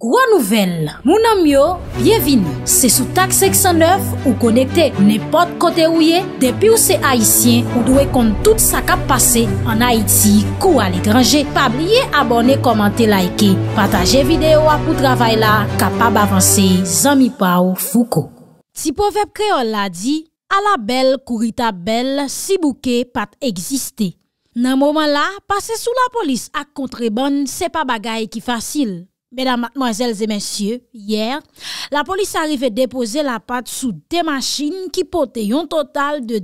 Gwa nouvel, mounan myo, bienvin, se sou tak 609 ou konekte, ne pot kote ou ye, depi ou se Haitien ou dwe kont tout sa kap pase, an Haiti, kou al ekranje, pa blye abone, komante, laike, pataje videyo apou travay la, kapap avanse, zami pa ou fuko. Ti povep kreol la di, ala bel kou rita bel, si bouke pat egziste. Nan mouman la, pase sou la polis ak kontrebon, se pa bagay ki fasil. Mesdames, mademoiselles et messieurs, hier, la police arrive à déposer la patte sous des machines qui portait un total de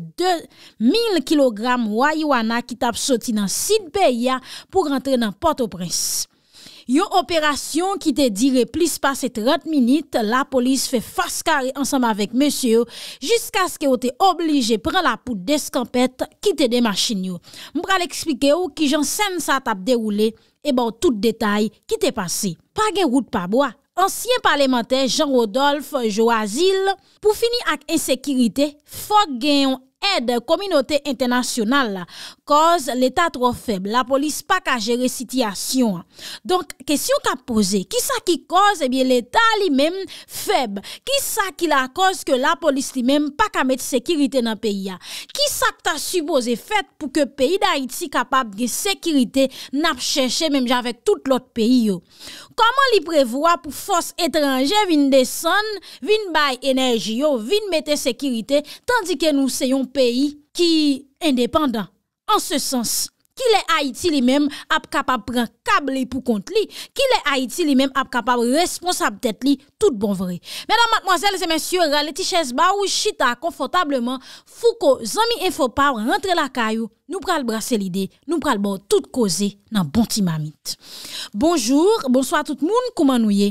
2000 kg de yuana qui tap sautit dans Sidbeya pour rentrer dans Port-au-Prince. Yo opération qui te dirait plus pas ces 30 minutes, la police fait face carré ensemble avec messieurs jusqu'à ce qu'on te oblige à prendre la poudre d'escampette qui était des machines. M'près l'expliquer ou qui j'enseigne sa tape déroulée. e bon tout detay ki te pase. Pa gen gout pa bo a. Ansyen parlementer Jean-Rodolphe Joazil pou fini ak ensekirite fok gen yon Ed, kominote internasyonal la, koz l'Etat tro feb, la polis pa ka jere sityasyon. Donk, kesyon ka pose, ki sa ki koz, ebyen l'Etat li men feb, ki sa ki la koz ke la polis li men pa ka met sekirite nan peyi ya. Ki sa ki ta suboze fet pou ke peyi da iti kapab ge sekirite nan cheshe men javek tout lot peyi yo? Koman li prevoa pou fos etranje vin deson, vin bay enerji yo, vin mette sekirite, tandi ke nou seyon peyi ki independan. An se sens, ki le Haiti li men ap kapab pran kable pou kont li, ki le Haiti li men ap kapab responsablet li tout bon vre. Mèdame, matmoazèles et mèsyore, lè tichèz ba ou chita konfotableman, fou ko zami en fopaw rentre la kayo. Nou pral brase lide, nou pral bo tout koze nan bonti mamit Bonjour, bonsoit tout moun kouman nou ye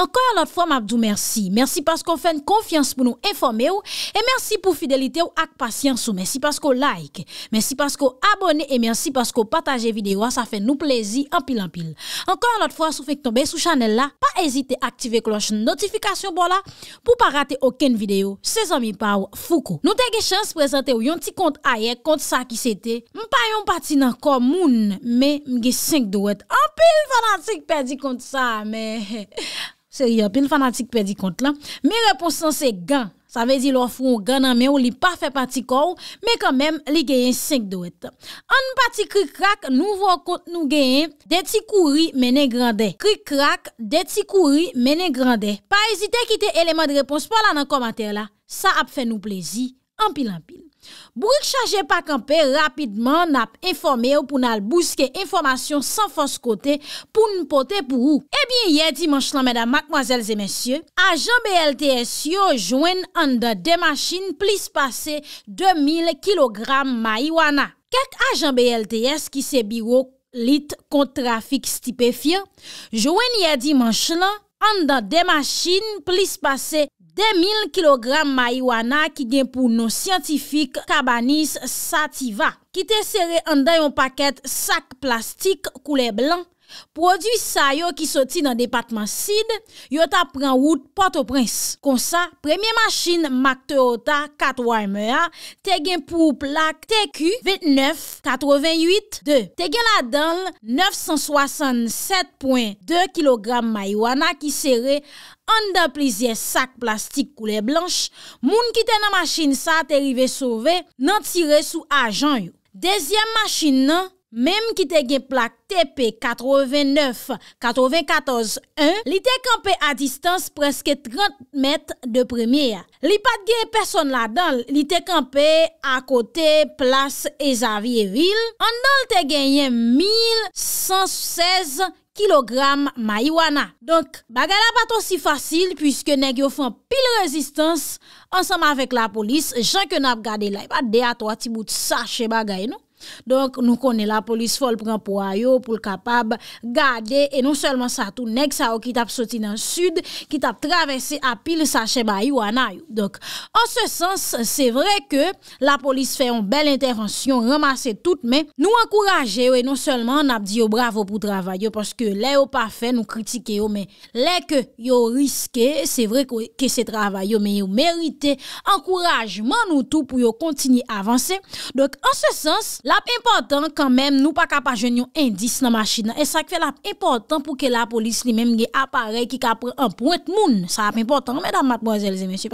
Ankon anot fwa mabdou mersi Mersi paskou fèn konfians pou nou informe ou E mersi pou fidelite ou ak pasyans ou Mersi paskou like, mersi paskou abone E mersi paskou pataje videyo a sa fèn nou plezi anpil anpil Ankon anot fwa sou fèk tombe sou chanel la Pa ezite aktive kloche notifikasyon bon la Pou pa rate oken videyo Se zami pa ou fouk ou Nou tege chans prezante ou yon ti kont a ye Kont sa ki se te Mpa yon pati nan kor moun, me mge 5 doet An pil fanatik perdi kont sa, me Seri, an pil fanatik perdi kont la Me reponsan se gan, sa vezi lor fron gan nan me ou li pa fe pati kor Me kamem li geyen 5 doet An pati krik krak, nou vo kont nou geyen De ti kouri, menen grande Krik krak, de ti kouri, menen grande Pa ezite kite eleman de repons pa lan nan komater la Sa ap fe nou plezi, an pil an pil Bourik chaje pak anpe rapidman nap informe ou pou nan al bouske informasyon san fos kote pou nou pote pou ou. Ebyen eh yè di manchlan, mèdam, makmwazèl zè mèsyè, ajan BLTS yo jwen an da de machin plis pase 2000 kg maywana. Kèk ajan BLTS ki se biro lit kont trafik stipe fien, jwen yè di manchlan an da de machin plis pase 2000 kg maywana. De 1000 kilogram maywana ki gen pou nou siyantifik kabanis sativa. Ki te sere an dayon paket sak plastik koule blan. Produy sa yo ki soti nan depatman sid, yo ta pran wout pato prins. Kon sa, premye machin mak te ota 4 warme a, te gen pou plak te ku 2988-2. Te gen la dal 967.2 kilogram maywana ki sere an da plizye sak plastik koule blanche. Moun ki ten nan machin sa te rive sove nan tire sou ajan yo. Dezyem machin nan... Mem ki te gen plak TP 89-94-1, li te kampe a distans preske 30 met de premye. Li pat gen person la don, li te kampe a kote plas Ejavievil, an don te gen yen 1116 kilogram maywana. Donk, bagay la pato si fasil, pwiske neg yo fan pil rezistans ansam avek la polis, jank yo nap gade la. E pat de atwa ti bout sa che bagay nou. Donk nou konen la polis fol pran pou a yo... Poul kapab gade... E non selman sa tou nek sa yo... Ki tap soti nan sud... Ki tap travese apil sa cheba yo anay... Donk... En se sens... Se vre ke... La polis feyon bel intervensyon... Remase tout men... Nou ankoraje yo... E non selman nan ap di yo bravo pou travaye... Porske le yo pa fe nou kritike yo... Men le ke yo riske... Se vre ke se travaye yo... Men yo merite... Ankorajman nou tou... Pou yo kontini avanse... Donk... En se sens... la ap important kan men, nou pa kapajon yon indis nan machin nan, e sak fe la ap important pou ke la polis li men ge apare ki kapre anpwent moun sa ap important, mèdame, matbozèl, zèmèsè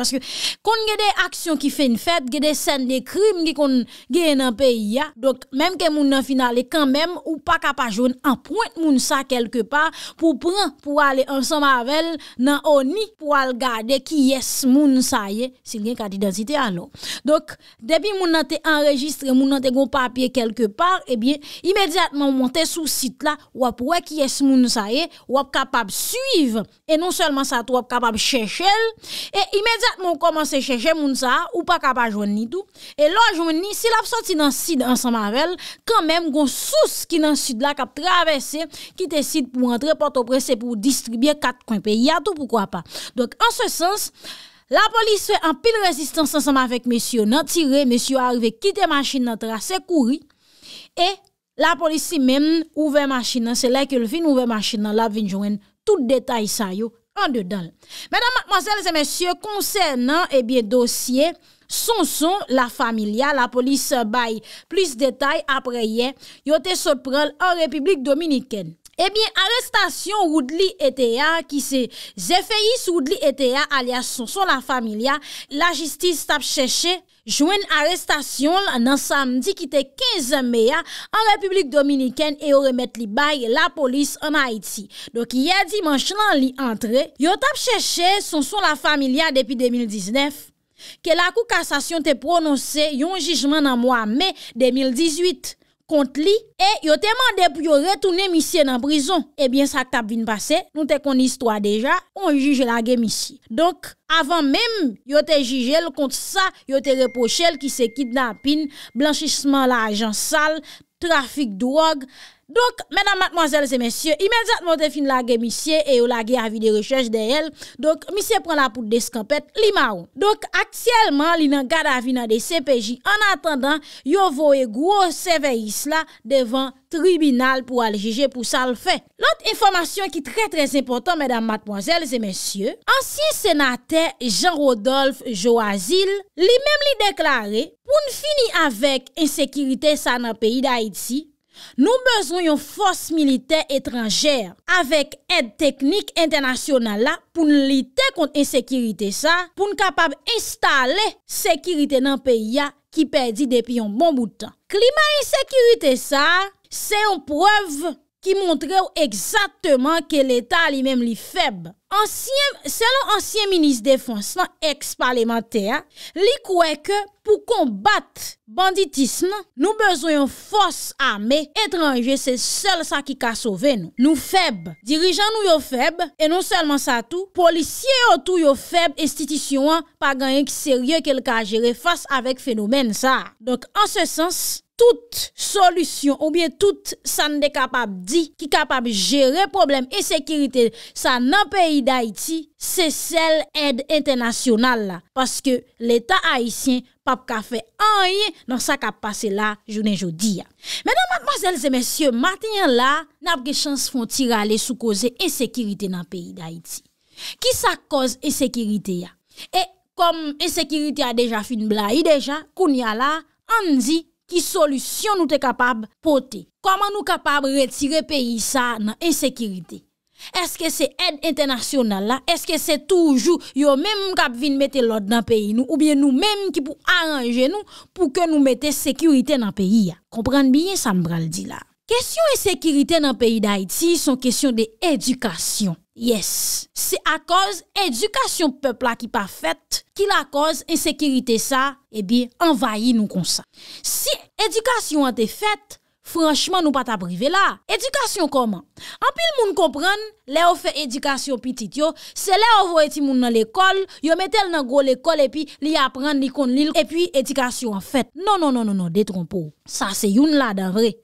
kon gen de aksyon ki fe yon fèt gen de sèn de krim ki kon gen nan pey ya, dok menm ke moun nan finali kan men, ou pa kapajon anpwent moun sa kelke pa pou pran pou alè ansan mavel nan o ni pou al gade ki yes moun sa ye, si gen kat identite anon. Dok, debi moun nan te anregistre, moun nan te goun papier e kelke par, ebyen, eh imediatman montè sou sit la, wap wè ki yè si moun sa e, wap kapab suiv, e non sèlman sa tou wap kapab chèchèl, e imediatman komanse chèchè moun sa a, ou pa kapab joun ni tou, e lò joun ni, sil ap soti nan sit ansan mavel, kanmèm goun sous ki nan sit la kap travesse, ki te sit pou rentre porto presse pou distribye kat kwenpe yato pou kwa pa. Dok, an se sens, La polis fe an pil rezistans ansanman fek mesyo nan tire, mesyo arive kite masjin nan trase kouri. E la polis si men ouve masjin nan, se la ke l fin ouve masjin nan la vinjouen, tout detay sa yo, an de dal. Menan matmazel se mesyo, konsen nan eh dosye, son son la familia, la polis bayi plis detay apre yen, yote soprel an Republik Dominiken. Ebyen, eh arestasyon Woudli Etea ki se Zefeis Woudli Etea alias Sonson La Familia, la jistiz tap cheche, jwen arestasyon nan samdi ki te 15 meya an Republik Dominiken e yo remet li bay la polis an Haiti. Dok iye di manch nan li antre, yo tap cheche Sonson La Familia depi 2019 ke la kou kasasyon te prononse yon jijman nan mwa me 2018. kont li, e yo te mande pou yo retounem isye nan brison, ebyen eh sa tap vin pase, nou te konis to a deja on juje la gem isye, donk avan menm, yo te juje l kont sa yo te repoche l ki se kidnapin blanchisman la ajan sal trafik drog Donk, mèdam matmozèl zè mèsyè, imèzat mwote fin lage misye e yo lage avi de rechèj de el. Donk, misye pren la pout de skampèt li ma ou. Donk, aksyèlman li nan gada avi nan de CPJ. An atendan, yo voe gwo seve isla devan tribunal pou aljije pou sal fè. Lout informasyon ki trè trè impotant, mèdam matmozèl zè mèsyè, ansi senate Jean-Rodolphe Joazil li mèm li deklare, pou n fini avèk ensekiritè sa nan peyi d'Haïti, Nou bezon yon fos militer etranjer avèk ed teknik internasyonala pou nou lite kont ensekirite sa pou nou kapab instale sekirite nan peya ki perdi depi yon bon boutan. Klima ensekirite sa se yon preuve ki montre ou ekzatman ke l'Etat li mèm li feb. Selon ansyen minis defansman eks-parlementè, li kwek pou konbat banditisme, nou bezoyon fos amè, etranje se sel sa ki ka sove nou. Nou feb. Dirijan nou yo feb, e nou selman sa tou, polisye yo tou yo feb, estitisyon pa ganyen ki serye kel ka jere fas avèk fenomen sa. Donk an se sens, Tout solusyon oubyen tout san de kapab di ki kapab jere problem esekirite sa nan peyi da iti, se sel ede internasyonal la. Paske l'Etat Haitien pap ka fe anye nan sa ka pase la jounen jodi ya. Menon matmazelze mensyo, matyen la, nap ge chans fon tira le sou koze esekirite nan peyi da iti. Ki sa koze esekirite ya? E kom esekirite ya deja fin blai deja, koun ya la, an di... Ki solusyon nou te kapab pote? Koman nou kapab retire peyi sa nan ensekirite? Eske se ed internasyonal la? Eske se toujou yo menm kap vin mette lod nan peyi nou? Ou bien nou menm ki pou anranje nou pou ke nou mette sekirite nan peyi ya? Kompran biye sa mbral di la? Kèsyon ensekiritè nan peyi d'Haïti son kèsyon de edukasyon. Yes, se akòz edukasyon pèpla ki pa fèt, ki l'akòz ensekiritè sa, ebi, envayi nou kon sa. Si edukasyon an te fèt, franchman nou pa ta brivé la. Edukasyon koman? Anpil moun komprèn, le ou fè edukasyon pitit yo, se le ou vò eti moun nan l'ekol, yo metel nan go l'ekol epi li apren li kon lil, epi edukasyon an fèt. Non, non, non, non, non detron pou. Sa se youn la da vre.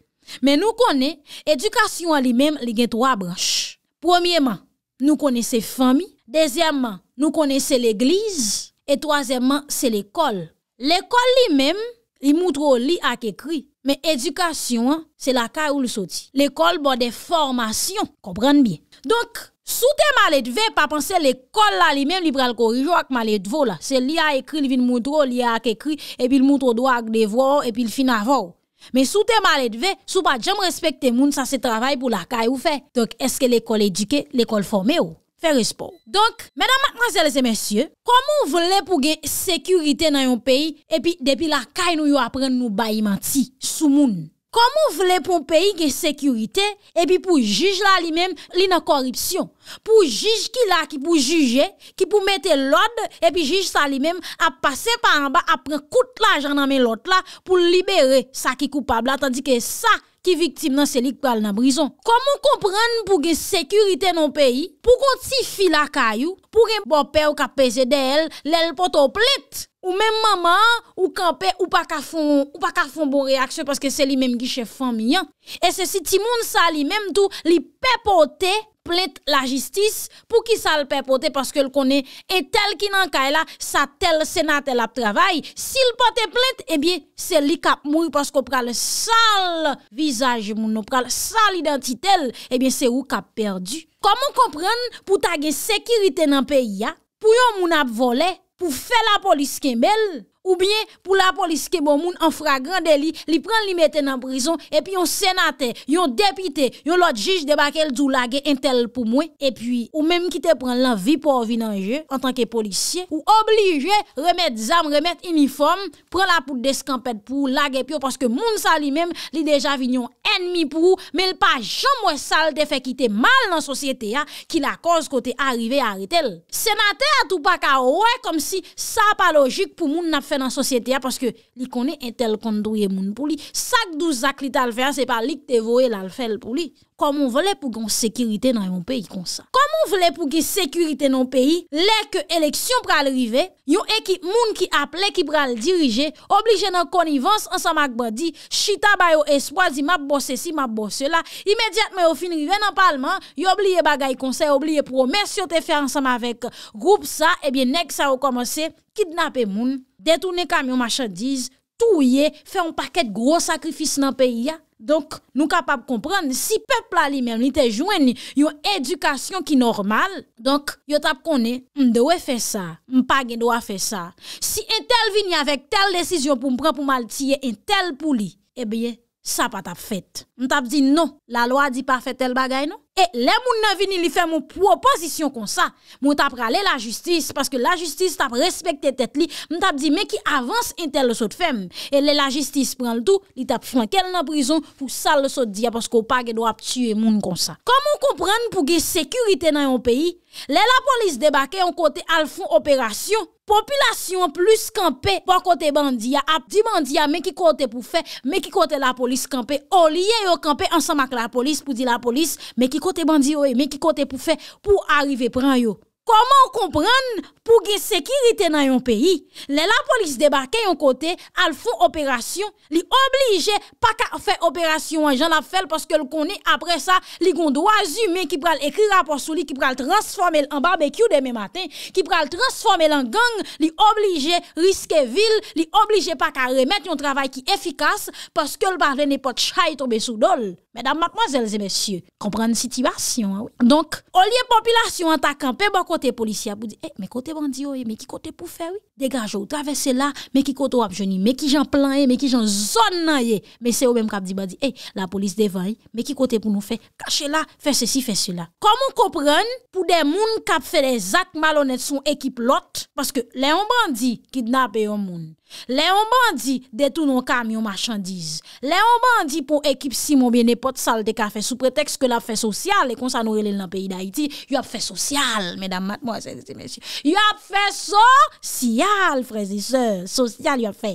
Men nou kone, edukasyon li men li gen 3 brash. Premierman, nou kone se fami. Dezyanman, nou kone se leglize. Et tozyanman, se lekol. Lekol li men, li moutro li ak ekri. Men edukasyon, se la ka ou lusoti. Lekol bo de formasyon, komprende bien. Donk, sou te malet ve pa panse lekol la li men li pral korijo ak malet vo la. Se li a ekri, li vin moutro, li a ak ekri, epi l moutro do ak devor, epi l finavor ou. Men sou te malet ve, sou pa jem respekte moun sa se travay pou lakay ou fe. Dok eske l'ekol edike, l'ekol forme ou? Fe respon. Donk, mena matmazelze mensyye, komou vle pou ge sekurite nan yon peyi epi depi lakay nou yo apren nou bayi manti sou moun? komon vle pou peyi gen sekurite, epi pou juj la li men, li nan koripsyon. Pou juj ki la ki pou juje, ki pou mette l'od, epi juj sa li men, ap pase pa anba, ap pren kout la janan men l'od la, pou libere sa ki koupab la, tandi ke sa, Ki viktim nan selik bal nan brison. Komon kompran pou ge sekurite nan peyi, pou kon ti fila kayou, pou gen bo pe ou ka peze de el, lel poto plit. Ou men mama, ou ka pe ou pa ka fon, ou pa ka fon bo reaksyon, paske seli menm gi chefan miyan. E se si timoun sa li menm tou, li pe potey, plet la jistis pou ki sa l pepote paske l kone et tel ki nan kaela sa tel senat el ap travay si l pote plet, ebyen eh se li kap mouy paske pral sal vizaj moun sal identitel, ebyen eh se ou kap perdu. Komon kompran pou tagye sekirite nan peyi ya pou yon moun ap vole, pou fe la polis kemel Ou byen pou la polis ke bon moun an fragrande li, li pren li meten an prizon, epi yon senate, yon depite, yon lot jij debakel djou lage entel pou mwen, epi ou menm ki te pren la vi pou avin anje, an tanke polisye, ou oblige remet zam, remet uniform, pren la pout de skampet pou lage pyo, paske moun sa li menm li deja vinyon enmi pou ou, menl pa jom mwen sal de fe kite mal nan sosyete ya ki la koz kote arrive a retel. Senate atou pa ka we, kom si sa pa lojik pou moun nap fèk. fè nan sosyete ya paske li kone entel kondouye moun pou li. Sak dou zak li tal fè an, se pa lik te voe lal fè l pou li. komon vle pou gwen sekurite nan yon peyi konsa. Koman vle pou gwen sekurite nan yon peyi, lè ke eleksyon pral rive, yon ekit moun ki ap, lè ki pral dirije, oblije nan konivans ansamak badi, chita bayo espwa, zi map bose si, map bose la, imediat me yo fin rive nan palman, yon oblije bagay konsa, yon oblije promes, yon te fe ansamak vek group sa, ebyen eh nek sa yo komanse, kidnap e moun, detoun e kamyon machan diz, tou ye, fe yon paket gros sakrifis nan peyi ya, Donk nou kapap kompren, si pepla li men li te jwen ni yon edukasyon ki normal, donk yo tap konen, m dewe fe sa, m pa gen dewa fe sa. Si en tel vini avèk tel desisyon pou m eh pren pou mal tiye en tel pou li, ebye, sa pa tap fet. Mwen tap di nou, la lwa di pa fete l bagay nou. E le moun nan vini li fe moun propozisyon kon sa, mwen tap rale la justis, paske la justis tap respekte tet li, mwen tap di meki avans ente l sot fem, e le la justis pren l tou, li tap fwenkel nan prizon pou sal l sot dia, paske ou pa ge do ap tue moun kon sa. Kom moun kompren pou ge sekurite nan yon peyi, le la polis debake yon kote al fon operasyon, populasyon plus kampe, pa kote bandiya, ap di bandiya meki kote pou fe, meki kote la polis kampe, o liye yon yo kampe ansan mak la polis pou di la polis, men ki kote bandi yo e, men ki kote pou fe, pou arive pran yo. Koman kompran pou gen sekirite nan yon peyi? Le la polis debake yon kote, al fon operasyon, li oblije pa ka fe operasyon an jan la fel paske l konen apre sa, li kon do a zume, ki pral ekri rapor sou li, ki pral transforme l an barbekyou deme maten, ki pral transforme l an gang, li oblije riske vil, li oblije pa ka remet yon travay ki efikas paske l barbe ne pot chay tobe sou dol. Medan makman zelze, mèsyè, kompran n situasyon. Donk, olye popilasyon antakan, pe ba kote polisyap, pou di, e, me kote bandi yo, e, me ki kote pou fè, oui? Dega jow, travese la, me ki kote wap joni, me ki jan plan, e, me ki jan zon nan, e, me se yo menm kap di ba di, e, la polis devan, e, me ki kote pou nou fè, kache la, fè se si, fè se la. Komon kompran pou den moun kap fè de zak malonet son ekip lot, paske le yon bandi kidnap e yon moun. Le oman di de tou nou kamyon machandise. Le oman di pou ekip si moun bine pot sal de kafe sou preteks ke la fe sosyal e konsa nou elen la peyi da iti. Yo ap fe sosyal, medan mat mwen se. Yo ap fe sosyal, frezi se. Sosyal yo ap fe.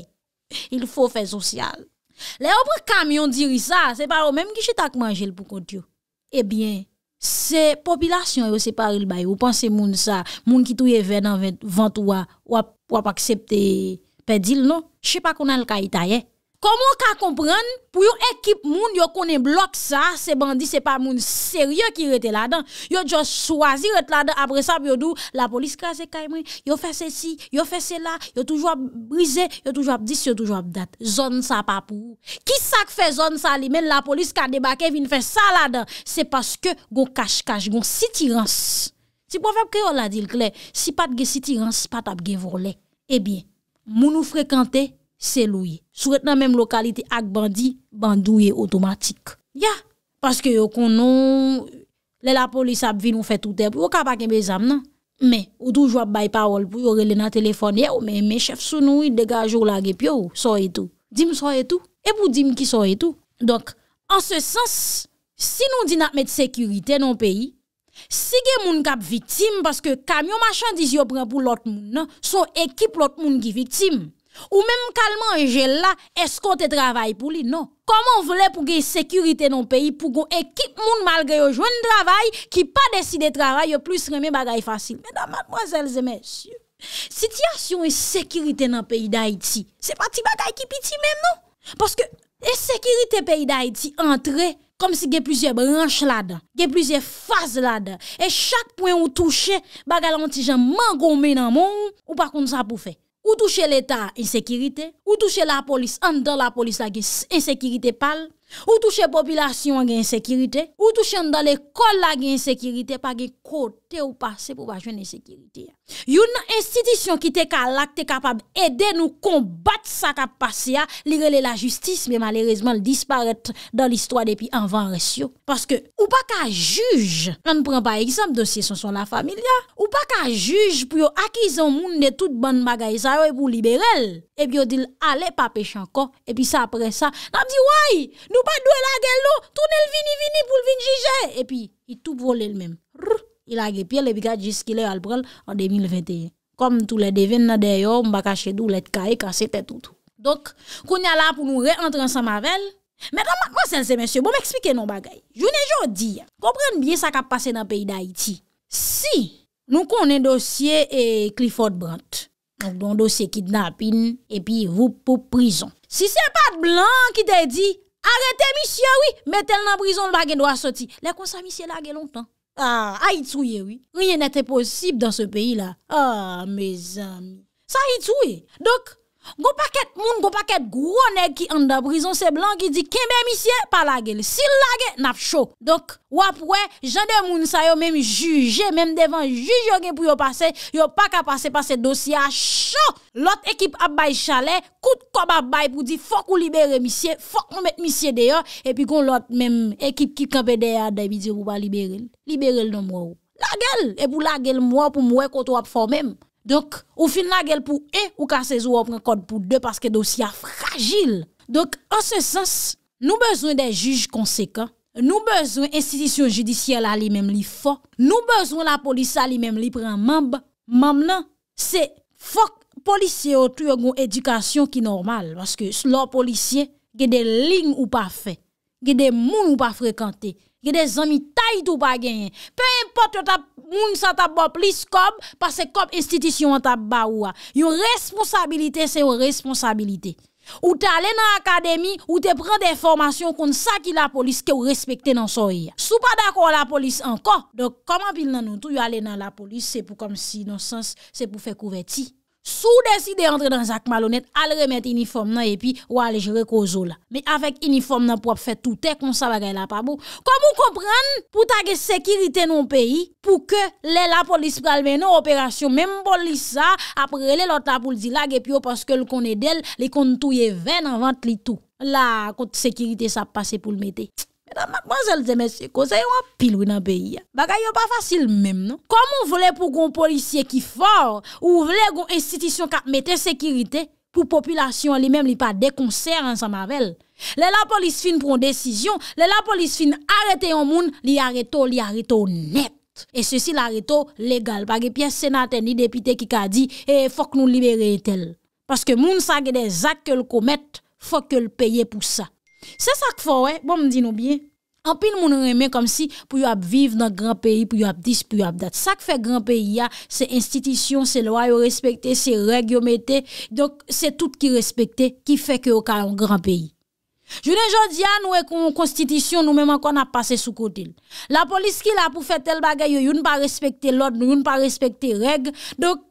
Il fwo fe sosyal. Le oman kamyon diri sa, se par ou menm ki che tak manjel pou kont yo. Ebyen, eh se popilasyon yo se par ou l bay, ou pan se moun sa, moun ki tou ye ven an 20 ou a, wap aksepte... Pe dil nou, che pa konan l ka itaye. Komo ka kompren, pou yo ekip moun yo konen blok sa, se bandi se pa moun serye ki rete la dan, yo jo swazi rete la dan, apre sa biyo dou, la polis krasi ka emri, yo fese si, yo fese la, yo toujwa brise, yo toujwa apdis, yo toujwa apdat. Zon sa pa pou. Ki sa kfe zon sa li men la polis ka debake vin fese sa la dan, se paske go kache kache, go sitirans. Si pou fap kre yo la dil kler, si pat ge sitirans, pat apge vole, e eh bien. Moun ou frekante, se louye. Sou ret nan menm lokalite ak bandi, bandouye otomatik. Ya, paske yo konon, le la polis ap vi nou fe toutep, yo kapak en bezam nan. Men, ou tou jwa bay pawol pou yo rele nan telefonye, ou men, men, chef sou nou, dekaj ou lagep yo, soye tou. Dime soye tou, e pou dime ki soye tou. Donk, an se sens, si nou di nan met sekurite nan peyi, Si gen moun kap vitim, paske kamyon machan di yo pren pou lot moun nan, son ekip lot moun ki vitim. Ou menm kalman en jel la, eskonte travay pou li nan. Koman vle pou gen yon sekurite nan peyi, pou gen ekip moun malgre yo jwen travay, ki pa deside travay, yo plus reme bagay fasil. Medan madmozels e mensyou, sityasyon yon sekurite nan peyi da iti, se pati bagay ki piti menm nan. Paske, yon e sekurite peyi da iti, entre, Kom si gen plizye branche la da, gen plizye faz la da, e chak poen ou touche baga lantijan man gome nan moun ou pa kon sa pou fe. Ou touche l'Etat, insekirite. Ou touche la polis, andan la polis la gen insekirite pal. Ou touche popilasyon gen sekirite Ou touche ndan le kol la gen sekirite Pa gen kote ou pa se pou vajwen en sekirite Yon nan institisyon ki te kalak Te kapab ede nou kombat sa kapasyon ah, Li rele la justis Me malerezman l disparat Dan l istwa depi an van resyo Paske ou pa ka juj Nan pren pa eksem dosye son son la familia ah, Ou pa ka juj pou yo akizon moun Ne tout ban magay sa yo E pou liberel E pi yo dil ale pa pechanko E pi sa apre sa Nan di woye nou pa dwe la gel lo, toune l vini vini pou l vini jije, e pi, i toub vole l menm, rr, il a gepi, bon, le bi kat jiski le al pral, an 2021. Kom tou le devin na deyo, mba kache dou let kaye, kase pe toutou. Donk, koun ya la pou nou re-entran sa mavel, metan, mwen sense monsye, bon m ekspike non bagay, jounen joun di, komprenn biye sa kap pase nan peyi da iti, si, nou konen dosye, e Clifford Brandt, nou konen dosye kidnapping, e pi, vup pou prison. Si se pat blan ki te Arrete mi sye wè, metel nan brison lage nou asoti. Lè kon sa mi sye lage lontan. Ah, a itouye wè. Rien ete posib dan se peyi la. Ah, me zami. Sa itouye. Dok. Gwa pa ket moun, gwa pa ket gwo neg ki an da prizon se blan ki di keme misye pa lagele. Si lage, nap chok. Donk, wap wè, jan de moun sa yo mèm juje, mèm devan juje yo gen pou yo pase, yo pa ka pase pa se dosye a chok. Lot ekip ap bay chale, kout kob ap bay pou di fok ou libere misye, fok mou met misye deyo. E pi kon lot mèm ekip ki kapè deyo adè bi di wou pa libere. Libere lè nan mwè wou. Lagele, e pou lagele mwè pou mwè kont wap fò mèm. Donk, ou fin la gel pou e ou ka se zo ou pren kod pou de paske dosya fragil. Donk, an se sens, nou bezwen de juj konsekant, nou bezwen institisyon judisyel a li mem li fok, nou bezwen la polis a li mem li pren mamb, mamb nan, se fok polisye ou tu yo goun edukasyon ki normal. Baske lor polisye gede ling ou pa fe, gede moun ou pa frekante. ki de zanmi tay tou pa genyen. Pe import yo tap moun sa tap bop lis kob, pase kob institisyon yo tap ba ou a. Yo responsabilite se yo responsabilite. Ou te ale nan akademi, ou te pren de formasyon kon sa ki la polis ki yo respekte nan soye. Sou pa dako la polis anko, donk koman pil nan nou tou yo ale nan la polis, se pou kom si, non sens, se pou fe kouveti. Sou desi de entre dan Zak Malonet, al remet uniform nan epi, wale jere kozo la. Me afek uniform nan pou ap fet toutek, moun sa bagay la pa bou. Kom ou kompran pou tagye sekirite nou peyi, pou ke lè la polis pralmen nou operasyon. Mem bol li sa, apre lè lot la pou l'dilage epi yo, paske l konè del, lè kontou ye ven avant li tou. La, kont sekirite sa ap pase pou l'mete. Mwen zèl zè mè sèkò, zè yon apil wè nan peyi. Bagay yon pa fasil mèm, non? Kom eh, moun vle pou kon policye ki fòr, ou vle kon institisyon katmète sekirite, pou populasyon li mèm li pa dekonsèr an sa mavel. Le la polis fin proun desisyon, le la polis fin arete yon moun, li areto, li areto net. E se si l'areto legal. Pagè piè senaten li depite ki ka di, e fòk nou libere etel. Paske moun sa gè de zak ke l'komet, fòk ke l'peye pou sa. Se sak fò wè, bon mè di nou bie, anpil moun mè mè kom si, pou yo ap viv nan gran peyi, pou yo ap dis, pou yo ap dat. Sak fè gran peyi ya, se institisyon, se loa yo respekte, se reg yo mette, dok se tout ki respekte, ki fè ki yo ka an gran peyi. Jounen jò diyan, nou e kon konstitisyon, nou mèman kon ap pase sou kotil. La polis ki la pou fè tel bagay, yo yon pa respekte lòd, yo yon pa respekte reg, dok,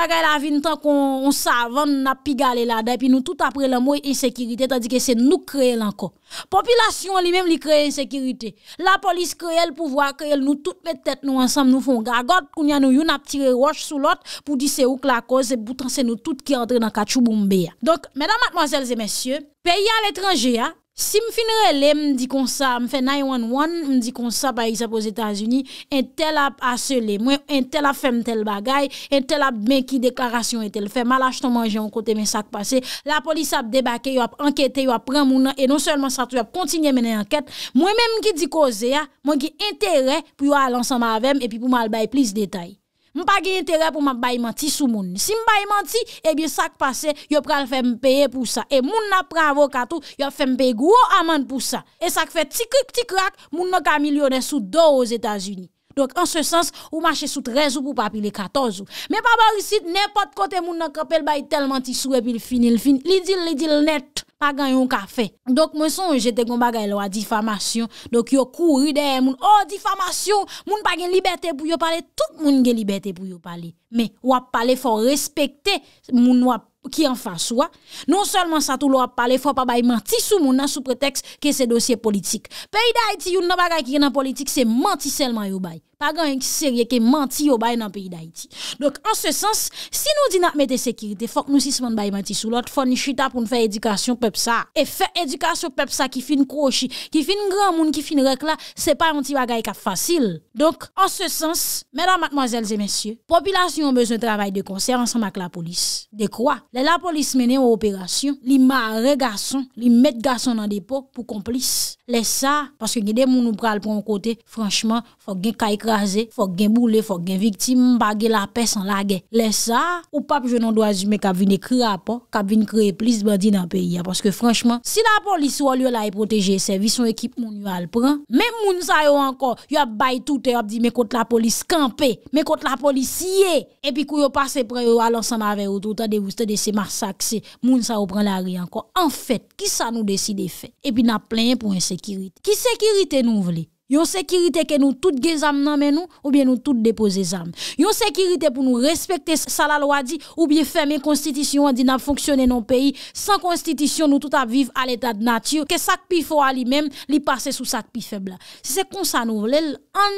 bagay la vie, tant qu'on on savant n'a pigalé là et puis nous tout après la mot insécurité tandis que c'est nous créer encore population elle même lui crée insécurité la police crée le pouvoir crée nous toutes mettre têtes, nous ensemble nous faisons gargote a nous une a tiré roche sous l'autre pour dire c'est où que la cause et pourtant c'est nous toutes qui entre dans bombe donc mesdames mademoiselles et messieurs pays à l'étranger hein, Si m finre le, m di kon sa, m fe 9-1-1, m di kon sa bayi sa po Etats-Unis, en tel ap asele, mwen en tel ap fem tel bagay, en tel ap men ki deklarasyon en tel fem, ala j ton manje yon kote men sak pase, la polis ap debake, yon ap ankete, yon ap prem mounan, e non selman sa tou ap kontinye menen anket, mwen men m ki di koze ya, mwen ki entere pou yon alansan ma avem, e pi pou mal bayi plis detay. Mpa gey entere pou mba bayman ti sou moun. Si mba bayman ti, ebyen eh sak pase, yo pral fè mpeye pou sa. E moun na pran avokatou, yo fè mpeye gwo aman pou sa. E sak fè tikrik tikrak, moun nan ka milyonè sou do ouz Etasuni. Dok an se sens, ou manche sou trezou pou papi le katozou. Me pa barisit, nepot kote moun nan kapel bayi telman ti sou epi l finil fin. Li dil, li dil net. pa ganyon kafe. Dok mwen son jete kon bagay lo a difamasyon, dok yo kou yu dey moun, oh difamasyon, moun pa gen libertè pou yo pale, tout moun gen libertè pou yo pale. Mè, wap pale fò respecte moun wap ki an fass wap. Non solman sa tou wap pale fò pa bay manti sou moun nan sou preteks ke se dosye politik. Peyi da iti yon nan bagay ki gen nan politik se manti selman yon bay. Pagan yon ki serye ke manti yon bay nan peyi da iti. Donk an se sens si nou di nan mette sekirite fòk nou si seman bay manti sou. Lot fò ni chita pou nou fè edikasyon pep sa. E fè edikasyon pep sa ki fin krochi, ki fin gran moun ki fin rekla, se pa yon ti bagay ka fasil. Donk an se sens mè nan matmoazèlze mèsyè, populasy Yon bezon trabay de konser ansan mak la polis De kwa? Le la polis mene ou operasyon Li ma re gason Li met gason nan depo pou komplis Le sa Paske gede moun ou pral pran kote Franchman Fok gen kaj kaze Fok gen moule Fok gen viktim Mbage la pes an lage Le sa Ou pap jenon do azi Mek ap vine kre apon Kap vine kre plis bandi nan peyi Paske franchman Si la polis ou al yon la e proteje Servis yon ekip moun yon al pran Mè moun sa yon ankon Yon ap bay tout Yon ap di mè kont la polis kampe Mè kont la polis y Epi kou yo pa se preyo alonsan avè yot Ou ta devouste de se masakse Moun sa ou pren la riyanko En fèt ki sa nou deside fè Epi na plen pou en sekirite Ki sekirite nou vle Yon sekirite ke nou tout ge zam nan men nou, ou bien nou tout depoze zam. Yon sekirite pou nou respekte sa la loi di, ou bien ferme konstitisyon di nan fonksyone nan peyi. San konstitisyon nou tout ap vive al eta de natyur. Ke sakpi fwa li men, li pase sou sakpi febla. Se se konsa nou vle, an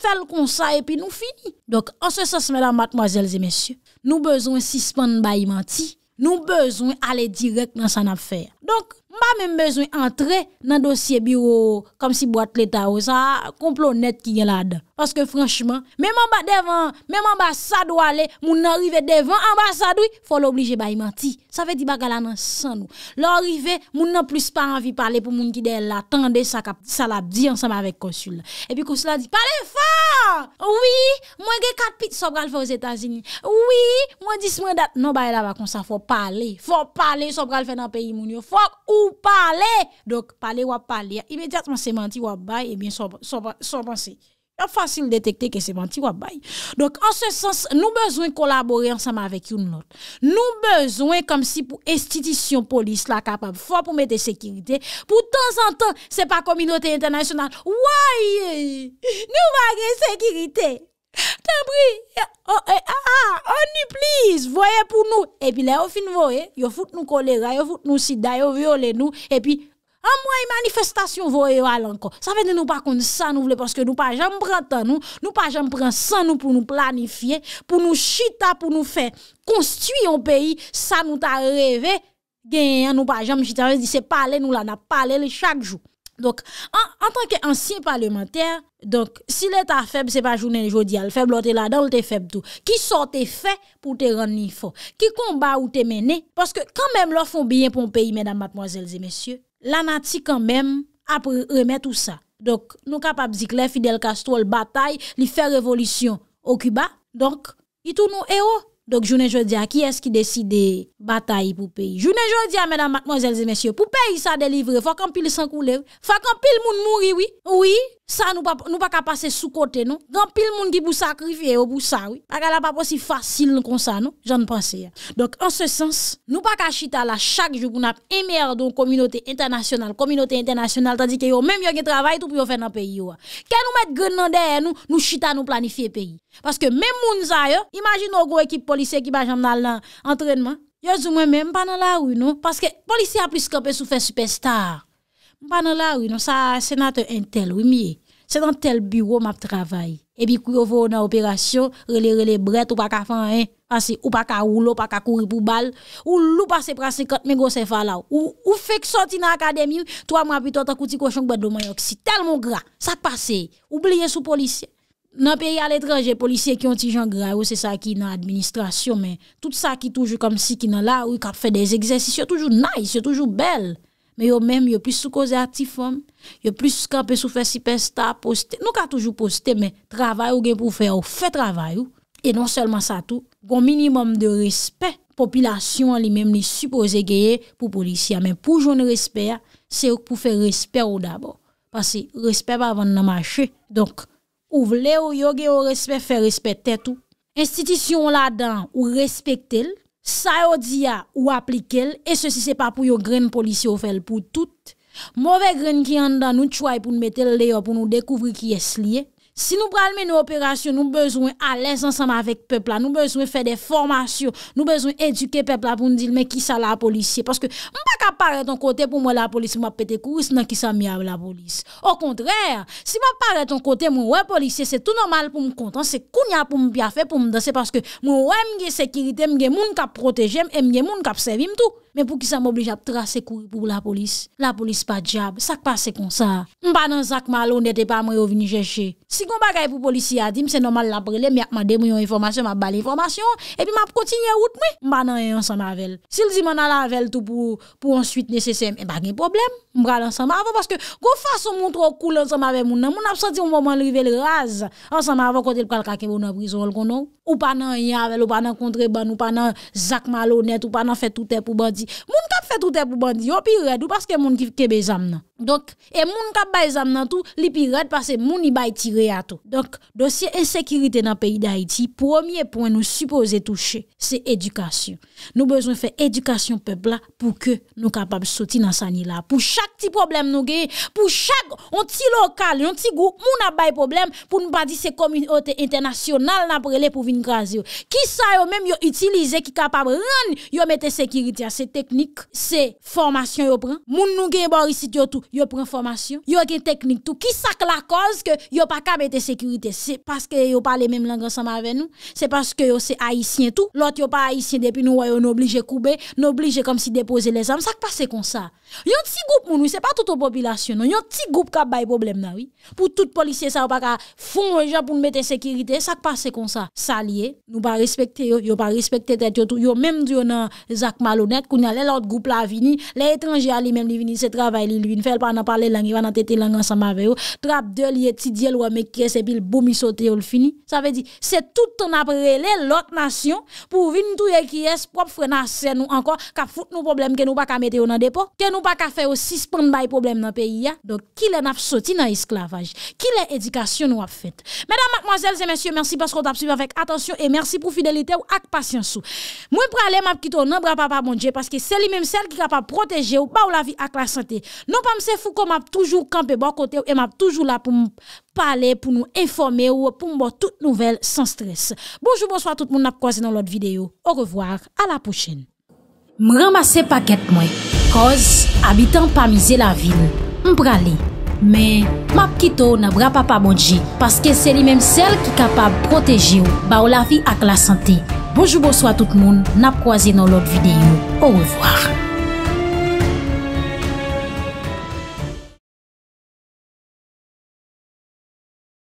fel konsa epi nou fini. Dok, an se se se mè la matmoazelze mesyou. Nou bezon si span bayi manti. Nou bezon ale direk nan san ap fè. Dok, Mba menm bezwen entre nan dosye biro Kom si boat leta ou Sa komplo net ki gen la de Paske franchman Mwen mba devan Mwen mba sa do ale Moun nan rive devan Mwen mba sa do Fò l'oblige ba imanti Sa fe di ba gala nan san nou Lò rive Moun nan plus pa anvi pale Pou moun ki de la Tande sa la bi ansam avek konsul E pi konsul la di Pale fò Ouwi Mwen ge katpit sobral fò zétazini Ouwi Mwen dis mwen dat Non baye la bakon sa Fò pale Fò pale sobral fè nan peyi moun yo Fò ou Ou pale, do pale wap pale, imediatman se manti wap bay, ebyen eh son manse. Non fasil detekte ke se manti wap bay. Donk, an se sens, nou bezwen kolabore ansama avek yon not. Nou bezwen kom si pou estidisyon polis la kapab, fwa pou mette sekirite. Pou ton son ton, se pa kominote internasyonal, woy, nou magre sekirite. Tèm pri, eh, oh, eh, ah, ah, on y plis, voye pou nou, epi le ou fin voye, yo foute nou kolera, yo foute nou sida, yo viole nou, epi an mwen y manifestasyon voye walan kon. Sa fè de nou pa konde sa nou vle, paske nou pa jem pran tan nou, nou pa jem pran sa nou pou nou planifiye, pou nou chita, pou nou fè, konstuyon peyi, sa nou ta reve, genyen nou pa jem chita, se dise pale nou la na pale le chak jouk. Donc, en, tant qu'ancien parlementaire, donc, si l'État faible, c'est pas journée aujourd'hui, le faible, l'autre là-dedans, est faible tout. Qui est fait pour te rendre fort? Qui combat ou te mené? Parce que quand même, l'offre font bien pour le pays, mesdames, mademoiselles et messieurs, la nati quand même, après remettre tout ça. Donc, nous capables de dire que Fidel Castro, le bataille, il fait révolution au Cuba. Donc, il tourne héros. Donc, je journée à qui est-ce qui décide bataille pour pays? Journée à mesdames, mademoiselles et messieurs, pour pays ça délivrer, faut qu'on pile sans couler, faut qu'on pile moun mourir, oui. Oui, ça, nous ne pouvons pas passer sous côté, non? Dans pile monde qui pour sacrifier pour ça, oui. Bagala pas aussi facile comme ça, non? J'en pense. Hein. Donc, en ce sens, nous pas qu'à là chaque jour pour nous émerger dans communauté internationale, communauté internationale, tandis que même yo qui travail tout pour faire dans pays, yo. Quand nous mettre grand derrière nous, nous chita nous planifier pays. Parce que même moun sa imagine une gros équipe policière qui va j'en dans l'entraînement. Yo dis moi même pas dans la rue, non? Parce que policiers a plus campé sous faire superstar. Pas dans la rue, non? Ça, sénateur Intel, oui, Se nan tel bureau map travay. Ebi kou yo vou nan operasyon, rele rele bret, ou pa ka fan an, ou pa ka roulo, ou pa ka kouri pou bal, ou lou pa se prase kote men go se falaw. Ou fek soti nan akademiyou, 3 mwa pi to, ta kouti koshonk bad do manyok si. Tel mon gra, sa te pase, oubleye sou polisyen. Nan peri al etranje, polisyen ki yon ti jan gra, ou se sa ki nan administrasyon men. Tout sa ki toujou kom si ki nan la, ou kap fe des egzesis, se toujou naye, se toujou bel. mè yo mèm yo pwis sou koze artifon, yo pwis skan pwis sou fè sipè sta postè, nou ka toujou postè, mè travay ou gen pou fè ou fè travay ou, e non selman sa tou, goun minimum de respè, popilasyon li mèm li suppose geye pou polisyan, mèm pou jouni respè, se ou pou fè respè ou dabò, pasè respè pa vè nan manche, donk ou vle ou yo gen ou respè fè respè tè tou, institisyon la dan ou respè tè lè, Sa yo diya ou aplik el, e se si se pa pou yo gren polisi ou fel pou tout, mouve gren ki an dan nou chwai pou nou metel le yo pou nou dekouvri ki es liye, Si nou pralme nou operasyon nou bezwen alez ansanman vek pepla. Nou bezwen fe de formasyon. Nou bezwen eduke pepla pou nou dilme ki sa la polisye. Paske mwen pa ka pare ton kote pou mwen la polisye. Mwen pete kous nan ki sa miye la polisye. Au kontrèr, si mwen pare ton kote mwen we polisye. Se tout normal pou mwen kontan. Se kounya pou mwen pyafe pou mwen danse. Paske mwen we mge sekirite. Mwen mwen ka protege. Mwen mwen mwen ka psevim tou. Mwen pou ki sa m'oblij ap trase kou pou la polis. La polis pa diyab. Sak pa se kon sa. Mwen pa nan sak malo, nete pa mwen yo vini jeshe. Si kon ba gay pou polisi ya di, mwen se nomal la prele. Mwen ap ma demou yon informasyon, mwen ap ba l'informasyon. E pi mwen ap kontinye wout mwen. Mwen pa nan yon san mavel. Si l di mwen ala vel tou pou ensuite nese sem, mwen pa gen problem. Mwen pa ala san mavel. Mwen pa nan yon san mavel. Ou pa nan Yahvel, ou pa nan Kontreban, ou pa nan Zak Malonet, ou pa nan Fethoute Poubandi. Moun kap Fethoute Poubandi, yo pi redou paske moun ki bejam nan. Donk, e moun ka bay zam nan tou, li pi rad pase moun i bay ti re ato. Donk, dosye ensekirite nan peyi da iti, pwomye pwoy nou suppose touche, se edukasyon. Nou bezon fe edukasyon pepla pou ke nou kapab soti nan sanye la. Pou chak ti problem nou geye, pou chak onti lokal, onti gou, moun ap bay problem pou nou badi se komiote internasyonal nan prele pou vin graze yo. Ki sa yo men yo itilize ki kapab ren yo mette sekirite a se teknik, se formasyon yo pren, moun nou geye borisite yo tou, Yo pren formasyon, yo gen teknik tou, ki sak la koz ke yo pa kamete sekurite. Se paske yo pale menm langan sama ve nou, se paske yo se haisyen tou, lot yo pa haisyen depi nou woyon oblije koube, n'oblije kom si depoze le zan, sak pase kon sa. yon ti goup moun wè, se pa tout ou popilasyon non. yon ti goup ka bay problem nan wè pou tout polisye sa wè pa ka fon wè jan pou nou mette sekirite, sa k pa se kon sa sa liye, nou pa respekte yo, yo pa respekte tet yo tou, yo menm diyo nan Zak Malounet, koun ya lè lòt goup la vini lè etranjè a li menm li vini, se travay li vini, fèl pa nan parle langi, vana tete langan sa ma vè yo, trap dèl yè ti djèl wè mek krese pil, boum i sote yo l'fini sa vè di, se tout an apre lè lòt nasyon, pou vin tout yè krese pa kafe ou si span bay problem nan peyi ya. Don ki le nap soti nan esklavaj. Ki le edikasyon nou ap fet. Medan, madmoazel, zemensyo, mersi paskot ap subi avèk atensyon, e mersi pou fidelite ou ak pasyansou. Mwen pralè, map kito, nan bra pa pa bondje, paske se li menm sel ki kap ap proteje ou pa ou la vi ak la sante. Non pa mse fou kon map toujou kampe bo kote ou e map toujou la pou m pale, pou nou informe ou pou m bo tout nouvel san stres. Bojou, bojou, a tout moun nap kwaze nan lot videyo. Ou revoar, a la pochene. M ramase Koz, abitan pa mize la vil, mbra li. Men, map kito na bra pa pa modji, paske se li menm sel ki kapab proteji ou, ba ou la vi ak la sante. Bojou bojou a tout moun, nap kwa zi nan lot videyo. Ou revoar.